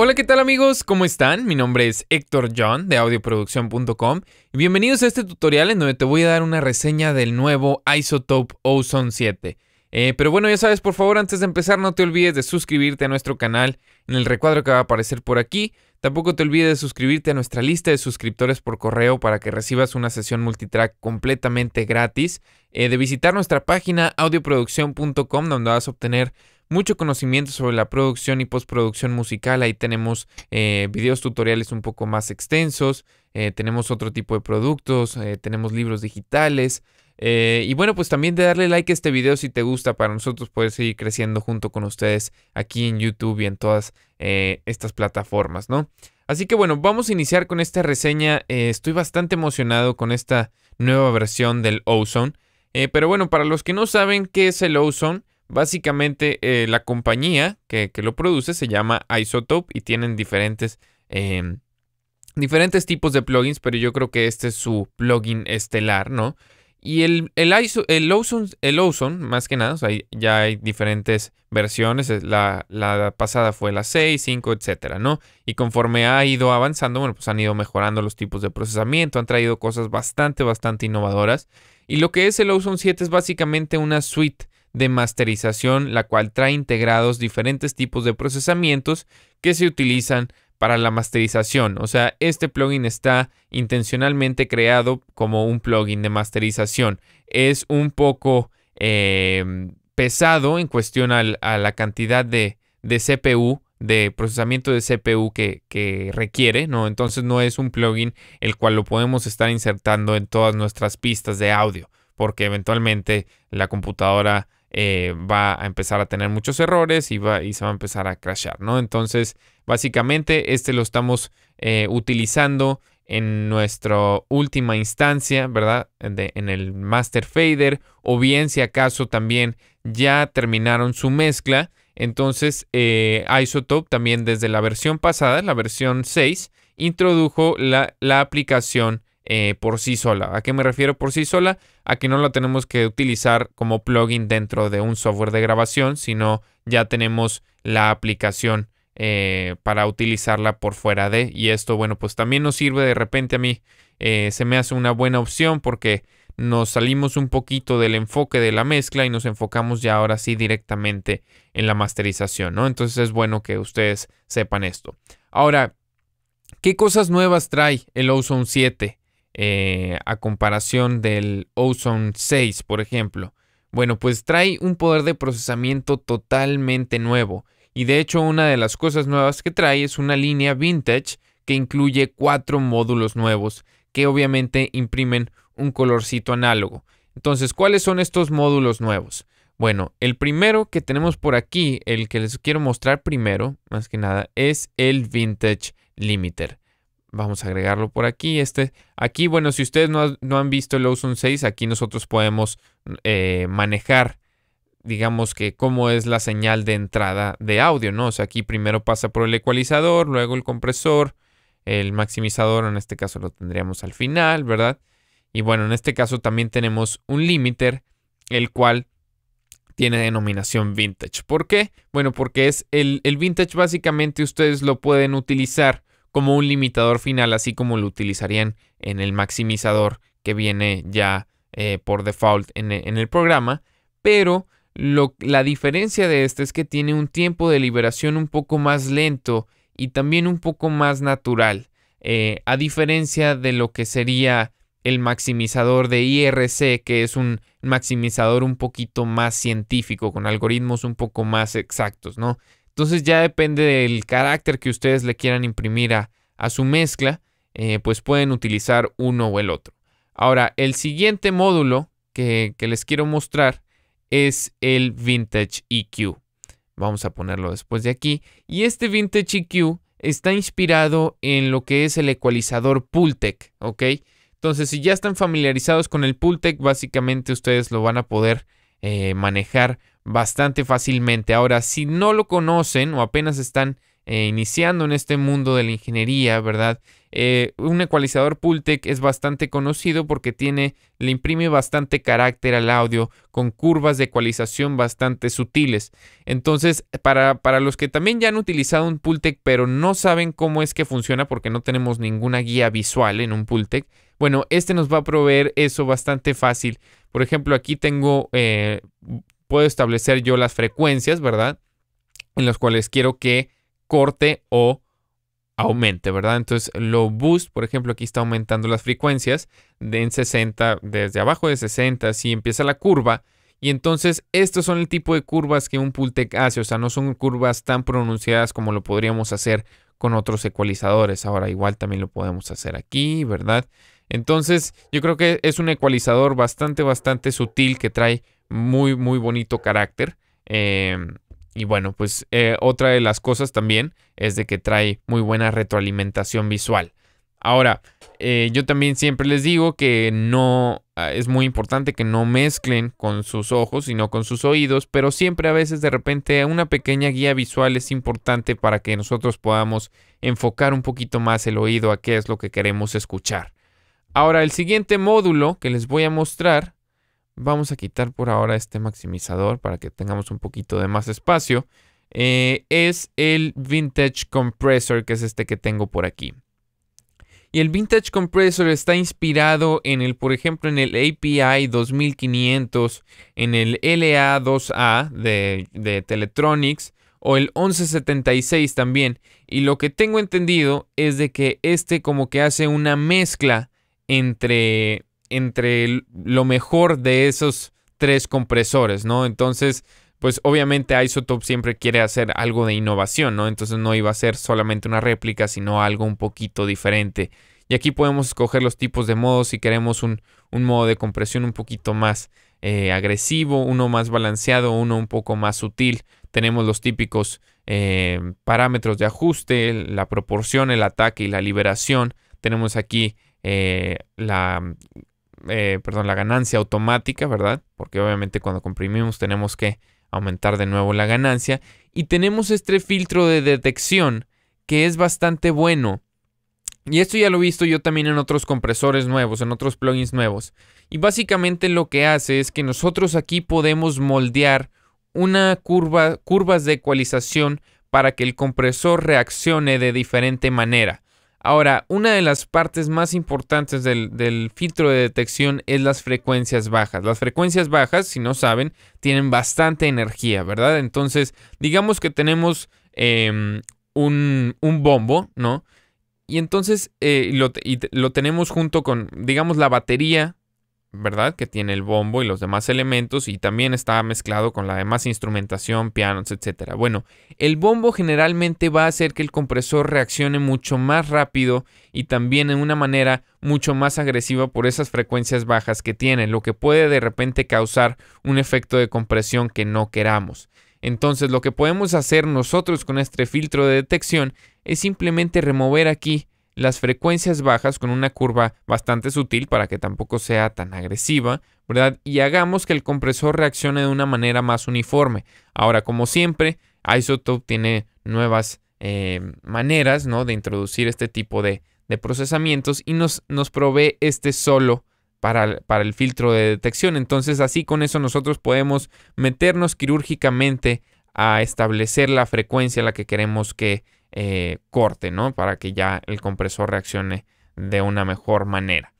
Hola, ¿qué tal amigos? ¿Cómo están? Mi nombre es Héctor John de audioproducción.com y bienvenidos a este tutorial en donde te voy a dar una reseña del nuevo Isotope Ozone 7. Eh, pero bueno, ya sabes, por favor, antes de empezar no te olvides de suscribirte a nuestro canal en el recuadro que va a aparecer por aquí. Tampoco te olvides de suscribirte a nuestra lista de suscriptores por correo para que recibas una sesión multitrack completamente gratis. Eh, de visitar nuestra página audioproducción.com donde vas a obtener mucho conocimiento sobre la producción y postproducción musical. Ahí tenemos eh, videos tutoriales un poco más extensos, eh, tenemos otro tipo de productos, eh, tenemos libros digitales. y bueno, pues también de darle like a este video si te gusta para nosotros poder seguir creciendo junto con ustedes aquí en YouTube y en todas estas plataformas, ¿no? Así que bueno, vamos a iniciar con esta reseña. estoy bastante emocionado con esta nueva versión del Ozone. pero bueno, para los que no saben qué es el Ozone, Básicamente eh, la compañía que, lo produce se llama Isotope y tienen diferentes, em, diferentes tipos de plugins, pero yo creo que este es su plugin estelar, ¿no? Y el, el, el, Ozone, más que nada, ya hay diferentes versiones. La, pasada fue la 6, 5, etcétera, ¿no? Y conforme ha ido avanzando, bueno, pues han ido mejorando los tipos de procesamiento, han traído cosas bastante, bastante innovadoras. Y lo que es el Ozone 7 es básicamente una suite de masterización, la cual trae integrados diferentes tipos de procesamientos que se utilizan para la masterización. O sea, este plugin está intencionalmente creado como un plugin de masterización. Es un poco em, pesado en cuestión a la cantidad de, CPU, de procesamiento de CPU que, que, requiere, ¿no? Entonces no es un plugin el cual lo podemos estar insertando en todas nuestras pistas de audio, porque eventualmente la computadora eh, va a empezar a tener muchos errores y, va, y se va a empezar a crashar, ¿no? Entonces, básicamente, este lo estamos eh, utilizando en nuestra última instancia, ¿verdad? en el master fader, o bien si acaso también ya terminaron su mezcla, entonces, eh, Isotope también desde la versión pasada, la versión 6, introdujo la, la aplicación eh, por sí sola. ¿A qué me refiero por sí sola? A que no la tenemos que utilizar como plugin dentro de un software de grabación, sino ya tenemos la aplicación eh, para utilizarla por fuera de. Y esto, bueno, pues también nos sirve de repente a mí. Eh, se me hace una buena opción porque nos salimos un poquito del enfoque de la mezcla y nos enfocamos ya ahora sí directamente en la masterización, ¿no? Entonces es bueno que ustedes sepan esto. Ahora, ¿qué cosas nuevas trae el Ozone 7? Eh, a comparación del Ozone 6, por ejemplo. Bueno, pues trae un poder de procesamiento totalmente nuevo. Y de hecho una de las cosas nuevas que trae es una línea vintage que incluye cuatro módulos nuevos que obviamente imprimen un colorcito análogo. Entonces, ¿cuáles son estos módulos nuevos? Bueno, el primero que tenemos por aquí, el que les quiero mostrar primero, más que nada, es el Vintage Limiter. Vamos a agregarlo por aquí. Este, aquí, bueno, si ustedes no, no han visto el Ozone 6, aquí nosotros podemos eh, manejar, digamos que cómo es la señal de entrada de audio, ¿no? O sea, aquí primero pasa por el ecualizador, luego el compresor, el maximizador, en este caso lo tendríamos al final, ¿verdad? Y bueno, en este caso también tenemos un limiter, el cual tiene denominación vintage. ¿Por qué? Bueno, porque es el, el vintage básicamente ustedes lo pueden utilizar como un limitador final, así como lo utilizarían en el maximizador que viene ya eh, por default e, en, el programa. Pero lo, la diferencia de este es que tiene un tiempo de liberación un poco más lento y también un poco más natural, eh, a diferencia de lo que sería el maximizador de IRC, que es un maximizador un poquito más científico, con algoritmos un poco más exactos, ¿no? Entonces ya depende del carácter que ustedes le quieran imprimir a, su mezcla, eh, pues pueden utilizar uno o el otro. Ahora, el siguiente módulo que, les quiero mostrar es el Vintage EQ. Vamos a ponerlo después de aquí. Y este Vintage EQ está inspirado en lo que es el ecualizador Pultec, ¿ok? Entonces, si ya están familiarizados con el Pultec, básicamente ustedes lo van a poder eh, manejar bastante fácilmente. Ahora, si no lo conocen o apenas están eh, iniciando en este mundo de la ingeniería, ¿verdad? Eh, un ecualizador Pultec es bastante conocido porque tiene, le imprime bastante carácter al audio con curvas de ecualización bastante sutiles. Entonces, para, para los que también ya han utilizado un Pultec pero no saben cómo es que funciona porque no tenemos ninguna guía visual en un Pultec, bueno, este nos va a proveer eso bastante fácil. Por ejemplo, aquí tengo eh, puedo establecer yo las frecuencias, ¿verdad? En las cuales quiero que corte o aumente, ¿verdad? Entonces, lo boost, por ejemplo, aquí está aumentando las frecuencias de en 60, desde abajo de 60, si empieza la curva. Y entonces, estos son el tipo de curvas que un Pultec hace, o sea, no son curvas tan pronunciadas como lo podríamos hacer con otros ecualizadores. Ahora, igual también lo podemos hacer aquí, ¿verdad? Entonces, yo creo que es un ecualizador bastante, bastante sutil que trae muy, muy bonito carácter. Eh, y bueno, pues eh, otra de las cosas también es de que trae muy buena retroalimentación visual. Ahora, eh, yo también siempre les digo que no ah, es muy importante que no mezclen con sus ojos, sino con sus oídos, pero siempre a veces de repente una pequeña guía visual es importante para que nosotros podamos enfocar un poquito más el oído a qué es lo que queremos escuchar. Ahora, el siguiente módulo que les voy a mostrar Vamos a quitar por ahora este maximizador para que tengamos un poquito de más espacio. Eh, es el Vintage Compressor, que es este que tengo por aquí. Y el Vintage Compressor está inspirado en el, por ejemplo, en el API 2500, en el LA2A de, de Teletronics o el 1176 también. Y lo que tengo entendido es de que este como que hace una mezcla entre entre lo mejor de esos tres compresores, ¿no? Entonces, pues obviamente Isotop siempre quiere hacer algo de innovación, ¿no? Entonces no iba a ser solamente una réplica, sino algo un poquito diferente. Y aquí podemos escoger los tipos de modos si queremos un, modo de compresión un poquito más eh, agresivo, uno más balanceado, uno un poco más sutil. Tenemos los típicos eh, parámetros de ajuste, la proporción, el ataque y la liberación. Tenemos aquí eh, la eh, perdón, la ganancia automática, ¿verdad? Porque obviamente cuando comprimimos tenemos que aumentar de nuevo la ganancia. Y tenemos este filtro de detección que es bastante bueno. Y esto ya lo he visto yo también en otros compresores nuevos, en otros plugins nuevos. Y básicamente lo que hace es que nosotros aquí podemos moldear una curva, curvas de ecualización para que el compresor reaccione de diferente manera. Ahora, una de las partes más importantes del, filtro de detección es las frecuencias bajas. Las frecuencias bajas, si no saben, tienen bastante energía, ¿verdad? Entonces, digamos que tenemos em, un, bombo, ¿no? Y entonces eh, lo tenemos junto con, digamos, la batería ¿verdad? Que tiene el bombo y los demás elementos y también está mezclado con la demás instrumentación, pianos, etc. Bueno, el bombo generalmente va a hacer que el compresor reaccione mucho más rápido y también en una manera mucho más agresiva por esas frecuencias bajas que tiene, lo que puede de repente causar un efecto de compresión que no queramos. Entonces lo que podemos hacer nosotros con este filtro de detección es simplemente remover aquí las frecuencias bajas con una curva bastante sutil para que tampoco sea tan agresiva, ¿verdad? Y hagamos que el compresor reaccione de una manera más uniforme. Ahora, como siempre, Isotope tiene nuevas eh, maneras, ¿no? De introducir este tipo de, procesamientos y nos, provee este solo para, para, el filtro de detección. Entonces, así con eso nosotros podemos meternos quirúrgicamente a establecer la frecuencia a la que queremos que eh, corte, ¿no? Para que ya el compresor reaccione de una mejor manera.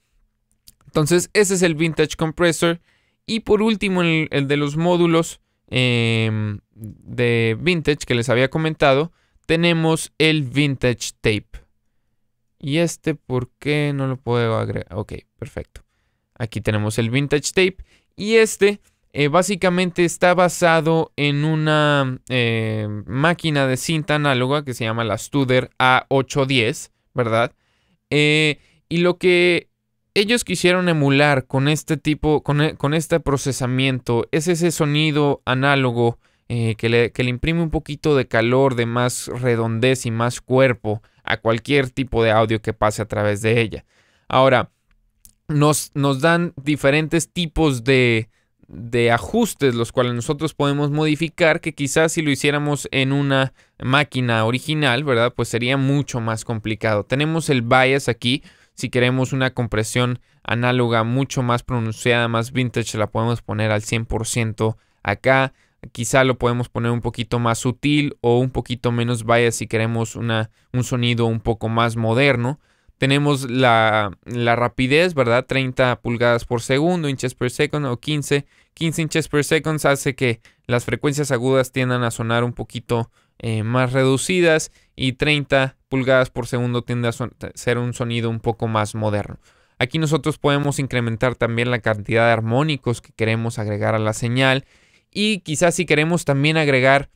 Entonces, ese es el Vintage Compressor. Y por último, el, de los módulos em, de Vintage que les había comentado, tenemos el Vintage Tape. Y este, ¿por qué no lo puedo agregar? Ok, perfecto. Aquí tenemos el Vintage Tape. Y este eh, básicamente está basado en una eh, máquina de cinta análoga que se llama la Studer A810, ¿verdad? Eh, y lo que ellos quisieron emular con este tipo, con, e, este procesamiento, es ese sonido análogo que le, que, le, imprime un poquito de calor, de más redondez y más cuerpo a cualquier tipo de audio que pase a través de ella. Ahora, nos, nos dan diferentes tipos de, de ajustes los cuales nosotros podemos modificar que quizás si lo hiciéramos en una máquina original, ¿verdad? Pues sería mucho más complicado. Tenemos el bias aquí, si queremos una compresión análoga mucho más pronunciada, más vintage, la podemos poner al 100% acá. Quizá lo podemos poner un poquito más sutil o un poquito menos bias si queremos una, un sonido un poco más moderno. Tenemos la, la, rapidez, ¿verdad? 30 pulgadas por segundo, inches per second o 15 15 inches per second hace que las frecuencias agudas tiendan a sonar un poquito eh, más reducidas y 30 pulgadas por segundo tiende a ser un sonido un poco más moderno. Aquí nosotros podemos incrementar también la cantidad de armónicos que queremos agregar a la señal y quizás si queremos también agregar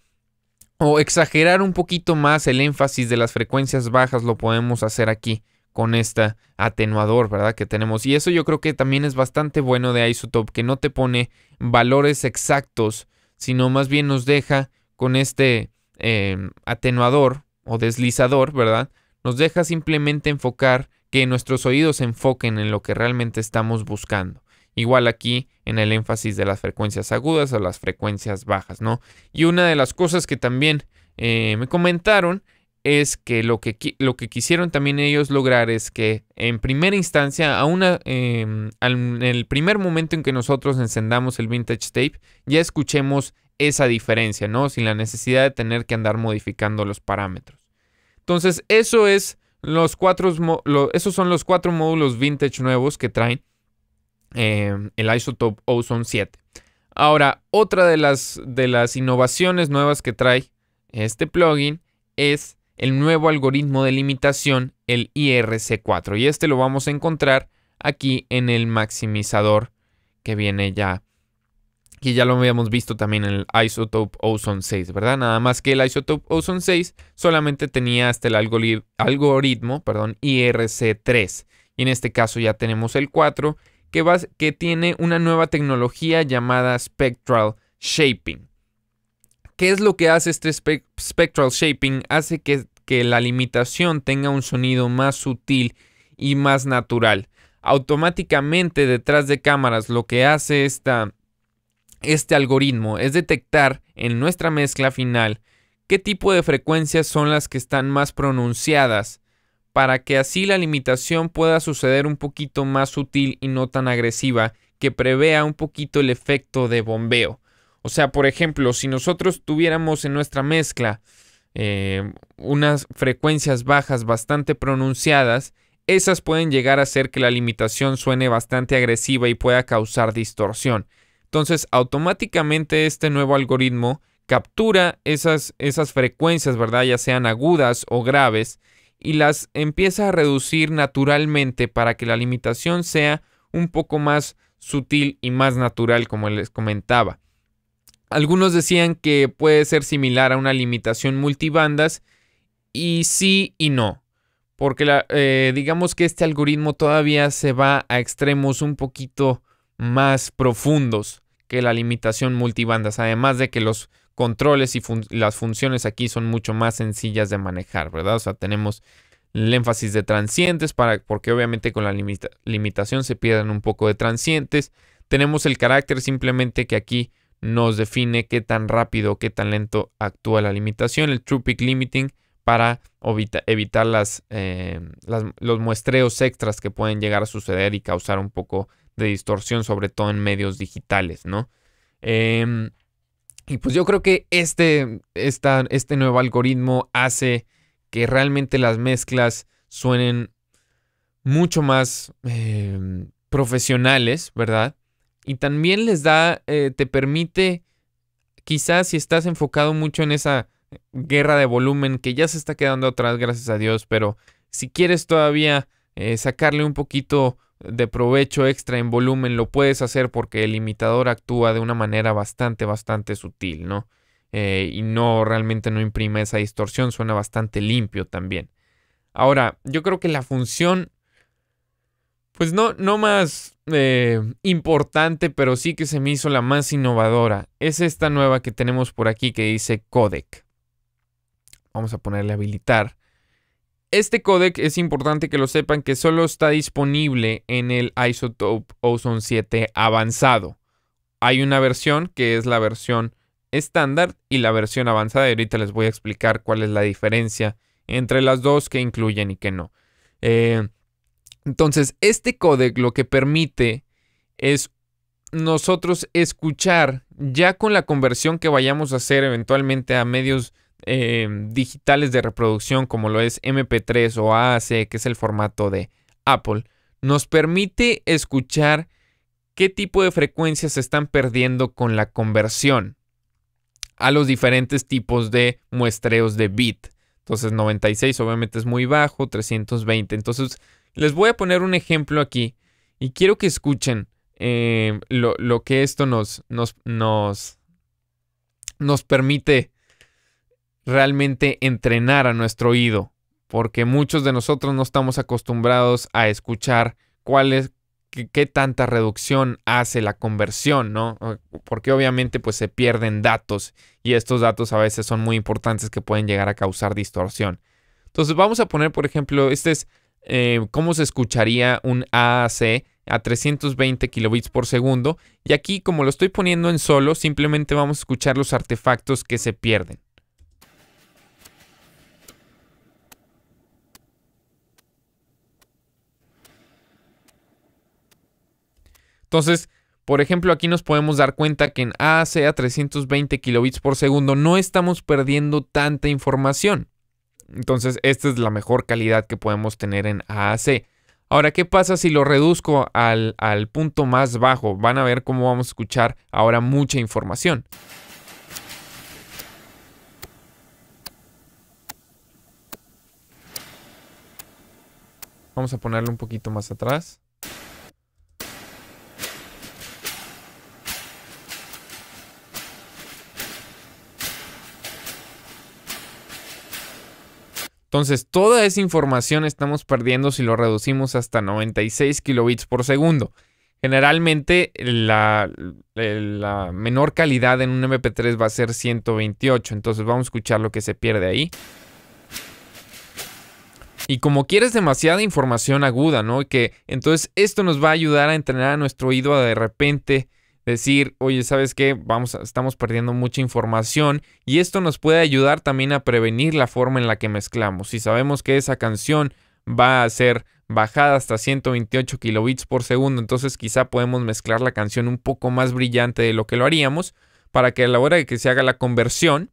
o exagerar un poquito más el énfasis de las frecuencias bajas lo podemos hacer aquí con este atenuador, ¿verdad? Que tenemos. Y eso yo creo que también es bastante bueno de Isotope, que no te pone valores exactos, sino más bien nos deja con este eh, atenuador o deslizador, ¿verdad? Nos deja simplemente enfocar, que nuestros oídos se enfoquen en lo que realmente estamos buscando. Igual aquí en el énfasis de las frecuencias agudas o las frecuencias bajas, ¿no? Y una de las cosas que también eh, me comentaron es que lo que, lo que quisieron también ellos lograr es que en primera instancia, a una, em, en el primer momento en que nosotros encendamos el vintage tape, ya escuchemos esa diferencia, ¿no? Sin la necesidad de tener que andar modificando los parámetros. Entonces, eso es los cuatro, esos son los cuatro módulos vintage nuevos que traen em, el Isotope Ozone 7. Ahora, otra de las, de las innovaciones nuevas que trae este plugin es el nuevo algoritmo de limitación, el IRC4. Y este lo vamos a encontrar aquí en el maximizador que viene ya, que ya lo habíamos visto también en el Isotope Ozone 6, ¿verdad? Nada más que el Isotope Ozone 6 solamente tenía hasta el algoritmo, perdón, IRC3. Y en este caso ya tenemos el 4, que, que tiene una nueva tecnología llamada Spectral Shaping. ¿Qué es lo que hace este Spectral Shaping? Hace que que la limitación tenga un sonido más sutil y más natural. Automáticamente detrás de cámaras lo que hace esta, este algoritmo es detectar en nuestra mezcla final qué tipo de frecuencias son las que están más pronunciadas para que así la limitación pueda suceder un poquito más sutil y no tan agresiva que prevea un poquito el efecto de bombeo. O sea, por ejemplo, si nosotros tuviéramos en nuestra mezcla eh, unas frecuencias bajas bastante pronunciadas, esas pueden llegar a hacer que la limitación suene bastante agresiva y pueda causar distorsión. Entonces, automáticamente este nuevo algoritmo captura esas, esas frecuencias, ¿verdad? Ya sean agudas o graves, y las empieza a reducir naturalmente para que la limitación sea un poco más sutil y más natural, como les comentaba. Algunos decían que puede ser similar a una limitación multibandas y sí y no, porque eh, digamos que este algoritmo todavía se va a extremos un poquito más profundos que la limitación multibandas, además de que los controles y las funciones aquí son mucho más sencillas de manejar, ¿verdad? O sea, tenemos el énfasis de transientes, para, porque obviamente con la limitación se pierden un poco de transientes. Tenemos el carácter simplemente que aquí nos define qué tan rápido, qué tan lento actúa la limitación, el True Peak Limiting, para evitar eh, las, los muestreos extras que pueden llegar a suceder y causar un poco de distorsión, sobre todo en medios digitales, ¿no? Em, y pues yo creo que este, esta, este nuevo algoritmo hace que realmente las mezclas suenen mucho más em, profesionales, ¿verdad? Y también les da, eh, te permite, quizás si estás enfocado mucho en esa guerra de volumen que ya se está quedando atrás, gracias a Dios, pero si quieres todavía eh, sacarle un poquito de provecho extra en volumen, lo puedes hacer porque el imitador actúa de una manera bastante, bastante sutil, ¿no? Eh, y no realmente no imprime esa distorsión, suena bastante limpio también. Ahora, yo creo que la función pues no, no más eh, importante, pero sí que se me hizo la más innovadora, es esta nueva que tenemos por aquí que dice codec. Vamos a ponerle habilitar. Este codec es importante que lo sepan que solo está disponible en el Isotope Ozone 7 avanzado. Hay una versión que es la versión estándar y la versión avanzada. Y ahorita les voy a explicar cuál es la diferencia entre las dos, que incluyen y que no. Eh, entonces, este codec lo que permite es nosotros escuchar ya con la conversión que vayamos a hacer eventualmente a medios eh, digitales de reproducción como lo es MP3 o AAC, que es el formato de Apple, nos permite escuchar qué tipo de frecuencias se están perdiendo con la conversión a los diferentes tipos de muestreos de bit. Entonces 96 obviamente es muy bajo, 320. Entonces les voy a poner un ejemplo aquí y quiero que escuchen eh, lo, que esto nos, nos, nos, permite realmente entrenar a nuestro oído, porque muchos de nosotros no estamos acostumbrados a escuchar cuál es, qué, tanta reducción hace la conversión, ¿no? Porque obviamente pues se pierden datos y estos datos a veces son muy importantes que pueden llegar a causar distorsión. Entonces vamos a poner, por ejemplo, este es eh, cómo se escucharía un AAC a 320 kilobits por segundo. Y aquí, como lo estoy poniendo en solo, simplemente vamos a escuchar los artefactos que se pierden. Entonces, por ejemplo, aquí nos podemos dar cuenta que en AAC a 320 kilobits por segundo no estamos perdiendo tanta información. Entonces, esta es la mejor calidad que podemos tener en AAC. Ahora, ¿qué pasa si lo reduzco al, al punto más bajo? Van a ver cómo vamos a escuchar ahora mucha información. Vamos a ponerlo un poquito más atrás. Entonces, toda esa información estamos perdiendo si lo reducimos hasta 96 kilobits por segundo. Generalmente, la, eh, menor calidad en un MP3 va a ser 128. Entonces, vamos a escuchar lo que se pierde ahí. Y como quieres demasiada información aguda, ¿no? Que entonces esto nos va a ayudar a entrenar a nuestro oído a de repente decir, oye, ¿sabes qué? Vamos, estamos perdiendo mucha información y esto nos puede ayudar también a prevenir la forma en la que mezclamos. Si sabemos que esa canción va a ser bajada hasta 128 kilobits por segundo, entonces quizá podemos mezclar la canción un poco más brillante de lo que lo haríamos para que a la hora de que se haga la conversión,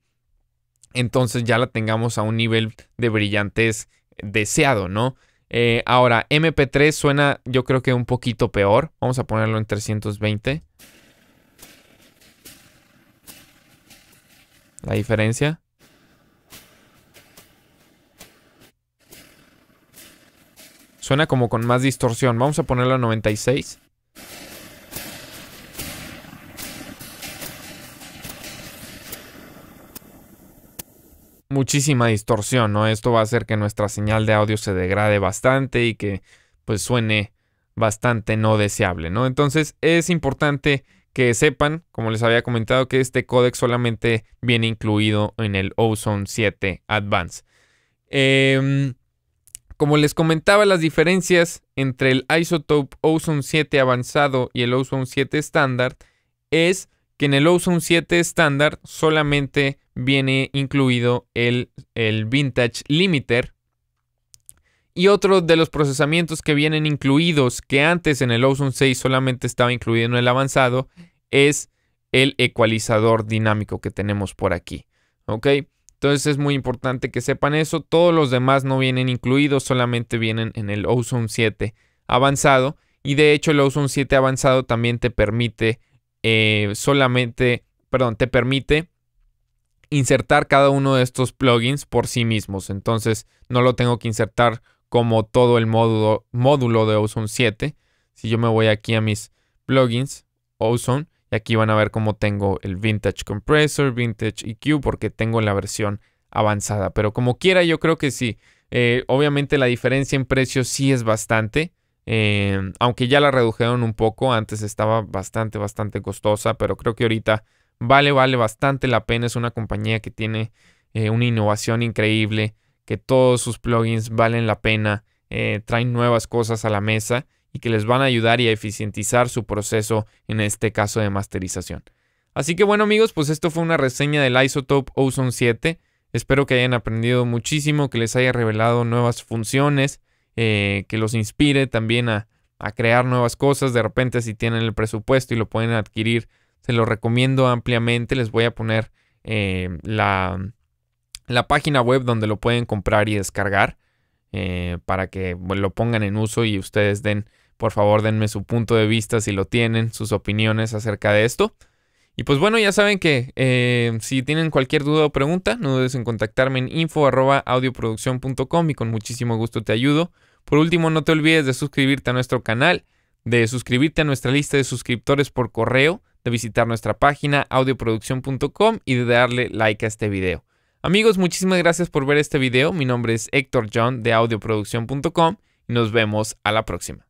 entonces ya la tengamos a un nivel de brillantez deseado, ¿no? Eh, ahora, MP3 suena yo creo que un poquito peor. Vamos a ponerlo en 320. La diferencia. Suena como con más distorsión. Vamos a ponerla a 96. Muchísima distorsión, ¿no? Esto va a hacer que nuestra señal de audio se degrade bastante y que pues suene bastante no deseable, ¿no? Entonces es importante que sepan, como les había comentado, que este codec solamente viene incluido en el Ozone 7 Advanced. Em, como les comentaba, las diferencias entre el Isotope Ozone 7 avanzado y el Ozone 7 estándar es que en el Ozone 7 estándar solamente viene incluido el, el Vintage Limiter, y otro de los procesamientos que vienen incluidos, que antes en el Ozone 6 solamente estaba incluido en el avanzado, es el ecualizador dinámico que tenemos por aquí. ¿Ok? Entonces es muy importante que sepan eso. Todos los demás no vienen incluidos, solamente vienen en el Ozone 7 avanzado. Y de hecho el Ozone 7 avanzado también te permite eh, solamente, perdón, te permite insertar cada uno de estos plugins por sí mismos. Entonces no lo tengo que insertar como todo el módulo, módulo de Ozone 7. Si yo me voy aquí a mis plugins, Ozone, y aquí van a ver cómo tengo el Vintage Compressor, Vintage EQ, porque tengo la versión avanzada. Pero como quiera, yo creo que sí. Eh, obviamente la diferencia en precio sí es bastante. Em, aunque ya la redujeron un poco, antes estaba bastante, bastante costosa, pero creo que ahorita vale, vale bastante la pena. Es una compañía que tiene eh, una innovación increíble que todos sus plugins valen la pena, eh, traen nuevas cosas a la mesa y que les van a ayudar y a eficientizar su proceso, en este caso de masterización. Así que bueno amigos, pues esto fue una reseña del Isotope Ozone 7. Espero que hayan aprendido muchísimo, que les haya revelado nuevas funciones, eh, que los inspire también a, crear nuevas cosas. De repente si tienen el presupuesto y lo pueden adquirir, se lo recomiendo ampliamente. Les voy a poner eh, la, la página web donde lo pueden comprar y descargar eh, para que lo pongan en uso y ustedes den, por favor, denme su punto de vista si lo tienen, sus opiniones acerca de esto. Y pues bueno, ya saben que eh, si tienen cualquier duda o pregunta, no dudes en contactarme en info.audioproducción.com y con muchísimo gusto te ayudo. Por último, no te olvides de suscribirte a nuestro canal, de suscribirte a nuestra lista de suscriptores por correo, de visitar nuestra página audioproducción.com y de darle like a este video. Amigos, muchísimas gracias por ver este video. Mi nombre es Héctor John de audioproducción.com y nos vemos a la próxima.